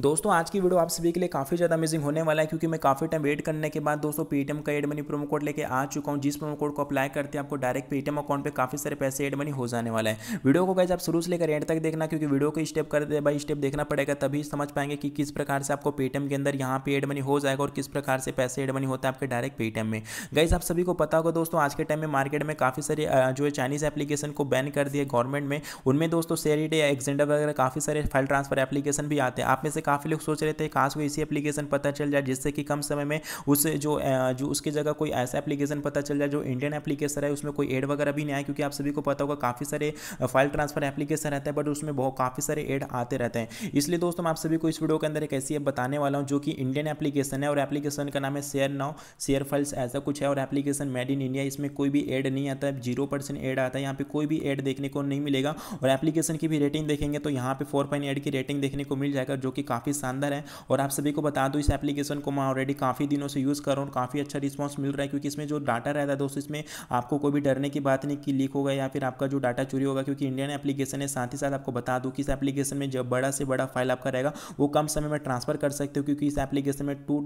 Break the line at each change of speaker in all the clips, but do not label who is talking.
दोस्तों आज की वीडियो आप सभी के लिए काफ़ी ज़्यादा अमेजिंग होने वाला है क्योंकि मैं काफ़ी टाइम वेट करने के बाद दोस्तों पेटीएम का एड मनी प्रोमो कोड लेके आ चुका हूँ जिस प्रोमो कोड को अप्लाई करते हैं आपको डायरेक्ट पेटीएम अकाउंट पे काफ़ी सारे पैसे एड मनी हो जाने वाला है वीडियो को कैसे आप शुरू से लेकर एंड तक देखना क्योंकि वीडियो को स्टेप करते बाई स्टेप देखना पड़ेगा तभी समझ पाएंगे कि किस प्रकार से आपको पेटीएम के अंदर यहाँ पे एड मनी हो जाएगा और किस प्रकार से पैसे एड मनी होता है आपके डायरेक्ट पेटीएम में गैज आप सभी को पता होगा दोस्तों आज के टाइम में मार्केट में काफ़ी सारे जो है चाइनीज़ एप्लीकेशन को बैन कर दिए गवर्नमेंट में उनमें दोस्तों शेयर एक्जेंडर वगैरह काफ़ी सारे फाइल ट्रांसफर एप्लीकेशन भी आते हैं आप में से से काफ़ी लोग सोच रहे थे काश को इसी एप्लीकेशन पता चल जाए जिससे कि कम समय में उस जो जो उसकी जगह कोई ऐसा एप्लीकेशन पता चल जाए जो इंडियन एप्लीकेशन है उसमें कोई एड वगैरह भी नहीं आया क्योंकि आप सभी को पता होगा काफ़ी सारे फाइल ट्रांसफर एप्लीकेशन रहते हैं बट उसमें बहुत काफ़ी सारे एड आते रहते हैं इसलिए दोस्तों मैं आप सभी को इस वीडियो के अंदर एक ऐसी बताने वाला हूँ जो कि इंडियन एप्लीकेशन है और एप्लीकेशन का नाम है शेयर नाउ शेयर फाइल्स ऐसा कुछ है और एप्लीकेशन मेड इन इंडिया इसमें कोई भी एड नहीं आता है जीरो परसेंट एड आता है यहाँ पे कोई भी एड देखने को नहीं मिलेगा और एप्लीकेशन की भी रेटिंग देखेंगे तो यहाँ पे फोर पॉइंट एड की रेटिंग देखने को मिल जाएगा जो कि काफ़ी शानदार है और आप सभी को बता दूँ इस एप्लीकेशन को मैं ऑलरेडी काफ़ी दिनों से यूज़ कर रहा हूँ काफ़ी अच्छा रिस्पॉन्स मिल रहा है क्योंकि इसमें जो डाटा रहता है दोस्तों इसमें आपको कोई भी डरने की बात नहीं कि लीक होगा या फिर आपका जो डाटा चोरी होगा क्योंकि इंडियन एप्लीकेशन है साथ ही साथ आपको बता दूँ कि इस एप्लीकेशन में जब बड़ा से बड़ा फाइल आपका रहेगा वो कम समय में ट्रांसफर कर सकते हो क्योंकि इस एप्लीकेशन में टू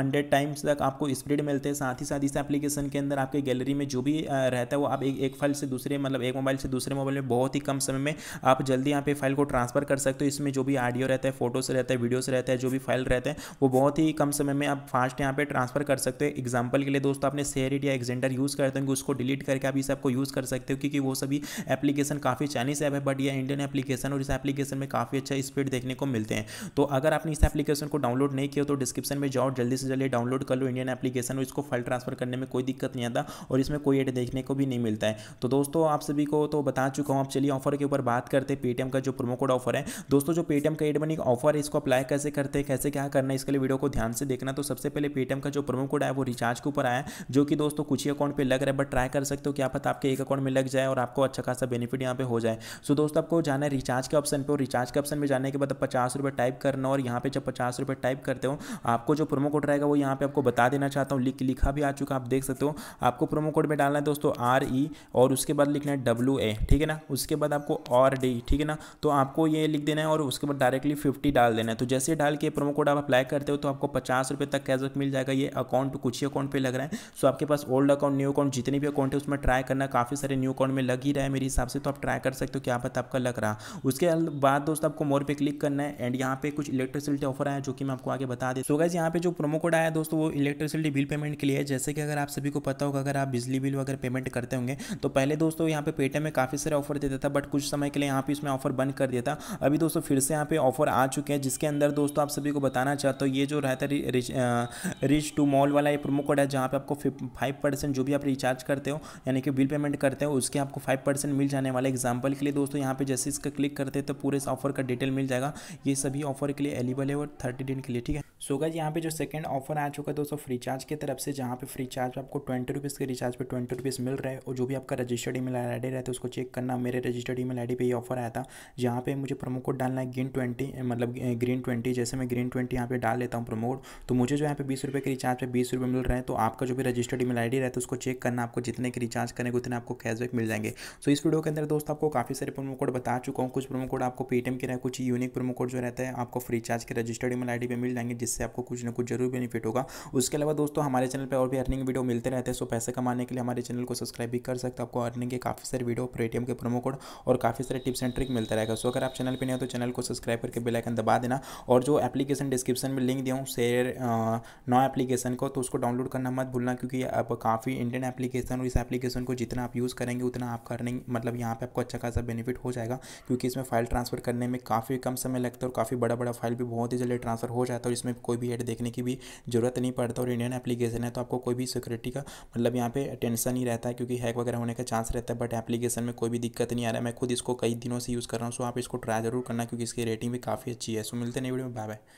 हंड्रेड टाइम्स तक आपको स्पीड मिलते हैं साथ ही साथ इस एप्लीकेशन के अंदर आपके गैलरी में जो भी रहता है वो आप एक फाइल से दूसरे मतलब एक मोबाइल से दूसरे मोबाइल में बहुत ही कम समय में आप जल्दी यहाँ पे फाइल को ट्रांसफर कर सकते हो इसमें जो भी ऑडियो रहता है फोटोज रहता है वीडियोस रहते हैं जो भी फाइल रहते हैं वो बहुत ही कम समय में आप फास्ट यहाँ पे ट्रांसफर कर सकते हो एग्जाम्पल के लिए दोस्तों आपने सेरिट या एक्जेंडर यूज़ करते होंगे उसको डिलीट करके आप इस ऐप को यूज़ कर सकते हो क्योंकि वो सभी एप्लीकेशन काफ़ी चाइनीस ऐप है बट यह इंडियन एप्लीकेशन और इस एप्लीकेशन में काफ़ी अच्छा स्पीड देखने को मिलते हैं तो अगर आपने इस एप्लीकेशन को डाउनलोड नहीं किया तो डिस्क्रिप्शन में जाओ जल्दी से जल्दी डाउनलोड कर लो इंडियन एप्लीकेशन और इसको फाइल ट्रांसफर करने में कोई दिक्कत नहीं आता और इसमें कोई एड देखने को भी नहीं मिलता है तो दोस्तों आप सभी को तो बता चुका हूँ आप चलिए ऑफर के ऊपर बात करते हैं पेटीएम का जो प्रोमो कोड ऑफर है दोस्तों जो पेटीएम का एड बनी ऑफर है इसको अप्लाई कैसे करते हैं कैसे क्या करना है इसके लिए वीडियो को ध्यान से देखना तो सबसे पहले पेटीएम का जो प्रोमो कोड है वो रिचार्ज के ऊपर आया जो कि दोस्तों कुछ ही अकाउंट पर लग रहा है बट ट्राई कर सकते हो क्या पता आपके एक अकाउंट में लग जाए और आपको अच्छा खासा बेनिफिट यहाँ पे हो जाए सो दोस्तों आपको जाना है रिचार्ज के ऑप्शन पर रिचार्ज के ऑप्शन में जाने के बाद पचास रुपये टाइप करना और यहाँ पे जब पचास रुपये टाइप करते हो आपको जो प्रोमो कोड रहेगा वो यहाँ पे आपको बता देना चाहता हूँ लिख लिखा भी आ चुका आप देख सकते हो आपको प्रोमो कोड में डालना है दोस्तों आर ई e और उसके बाद लिखना है डब्ल्यू ए ठीक है ना उसके बाद आपको और डी ठीक है ना तो आपको ये लिख देना है और उसके बाद डायरेक्टली फिफ्टी डाल देना है तो जैसे डाल के प्रोमो कोड आप अप्लाई करते हो तो आपको पचास रुपये तक कैजअप मिल जाएगा ये अकाउंट कुछ ही अकाउंट पर लग रहा है सो आपके पास ओल्ड अकाउंट न्यू अकाउंट जितने भी अकाउंट है उसमें ट्राई करना काफ़ी सारे न्यू अकाउंट में लग ही रहा है मेरे हिसाब से तो आप ट्राई कर सकते हो क्या पता आपका लग रहा उसके बाद दोस्तों आपको मोर पे क्लिक करना है एंड यहाँ पे कुछ इलेक्ट्रिसिटी ऑफर आया जो कि मैं आपको आगे बता दें सो गैस यहाँ पे जो प्रोमो कोड आया दोस्तों वो इलेक्ट्रिसिटी बिल पेमेंट के लिए जैसे कि अगर आप सभी को पता होगा अगर आप बिजली बिल वगैरह पेमेंट करते होंगे तो पहले दोस्तों यहाँ पे पेटीएम में काफ़ी सारे ऑफर देता था बट कुछ समय के लिए यहाँ पे इसमें ऑफर बंद कर दिया था अभी दोस्तों फिर से यहाँ पे ऑफर आ चुके हैं जिसके अंदर दोस्तों आप सभी को बताना चाहता हूँ ये जो रहता है रिच रिच टू मॉल वाला ये प्रोमो कोड है जहाँ पे आपको फाइव परसेंट जो भी आप रिचार्ज करते हो यानी कि बिल पेमेंट करते हो उसके आपको फाइव परसेंट मिल जाने वाला एग्जाम्पल के लिए दोस्तों यहाँ पे जैसे इसका क्लिक करते हैं तो पूरे ऑफर का डिटेल मिल जाएगा ये सभी ऑफर के लिए एलिबल है और थर्टी डेन के लिए ठीक है सो यहाँ पे जो सेकंड ऑफर आ चुका है दोस्तों फ्री चार्ज की तरफ से जहाँ पे फ्री चार्ज आपको ट्वेंटी रुपीज़ के रिचार्ज पे ट्वेंटी रुपीज़ मिल रहा है और जो भी आपका रजिस्टर्ड ईमेल आई डी रहता है उसको चेक करना मेरे रजिस्टर्ड ईमेल आई डी पर ये ऑफर आया था जहाँ पे मुझे प्रोमो कोड डालना है गिन ट्वेंटी मतलब में ग्रीन ट्वेंटी जैसे मैं ग्रीन ट्वेंटी यहाँ पे डाल लेता हूँ प्रमोट तो मुझे जो यहाँ पे बीस रुपये के रिचार्ज पे बीस रुपये मिल रहे हैं तो आपका जो भी रजिस्टर्ड ईमेल आई रहता है उसको चेक करना आपको जितने के रिचार्ज करेंगे उतने आपको कैशबैक मिल जाएंगे सो इस वीडियो के अंदर दोस्तों आपको काफ़ी सारे प्रोमो कोड बता चुका हूँ कुछ प्रोमो कोड आपको पेटीएम के रहे कुछ यूनिक प्रोमो कोड जो रहता है आपको फ्री चार्ज के रजिस्टर्ड ईमेल आई पे मिल जाएंगे जिससे आपको कुछ ना कुछ जरूर बेनिफिट होगा उसके अलावा दोस्तों हमारे चैनल पर और भी अर्निंग वीडियो मिलते रहते हैं सो पैसे कमाने के लिए हमारे चैनल को सब्सक्राइब भी कर सकते हो आपको अर्निंग के काफ़ी सारे वीडियो पेटीएम के प्रोमो कोड और काफ़ी सारे टिप्स एंड ट्रिक मिलता रहेगा सो अगर आप चैनल पर नहीं हो तो चैनल को सब्सक्राइब करके बेलाइकन दबा दें देना और जो एप्लीकेशन डिस्क्रिप्शन में लिंक दिया हूँ शेयर नौ एप्लीकेशन को तो उसको डाउनलोड करना मत भूलना क्योंकि अब काफ़ी इंडियन एप्लीकेशन और इस एप्लीकेशन को जितना आप यूज़ करेंगे उतना आप करने मतलब यहाँ पर आपको अच्छा खासा बेनिफिट हो जाएगा क्योंकि इसमें फाइल ट्रांसफ़र करने में काफ़ी कम समय लगता है और काफ़ी बड़ा बड़ा फाइल भी बहुत ही जल्दी ट्रांसफ़र हो जाता है और इसमें कोई भी एड देखने की भी ज़रूरत नहीं पड़ता और इंडियन एप्लीकेशन है तो आपको कोई भी सिक्योरिटी का मतलब यहाँ पे टेंशन नहीं रहता है क्योंकि हैक वगैरह होने का चांस रहता है बट एप्लीकेशन में कोई भी दिक्कत नहीं आ रहा है मैं खुद इसको कई दिनों से यूज़ कर रहा हूँ सो आप इसको ट्राई ज़रूर करना क्योंकि इसकी रेटिंग भी काफ़ी अच्छी है सो तो मिलते हैं नई वीडियो में बाय बाय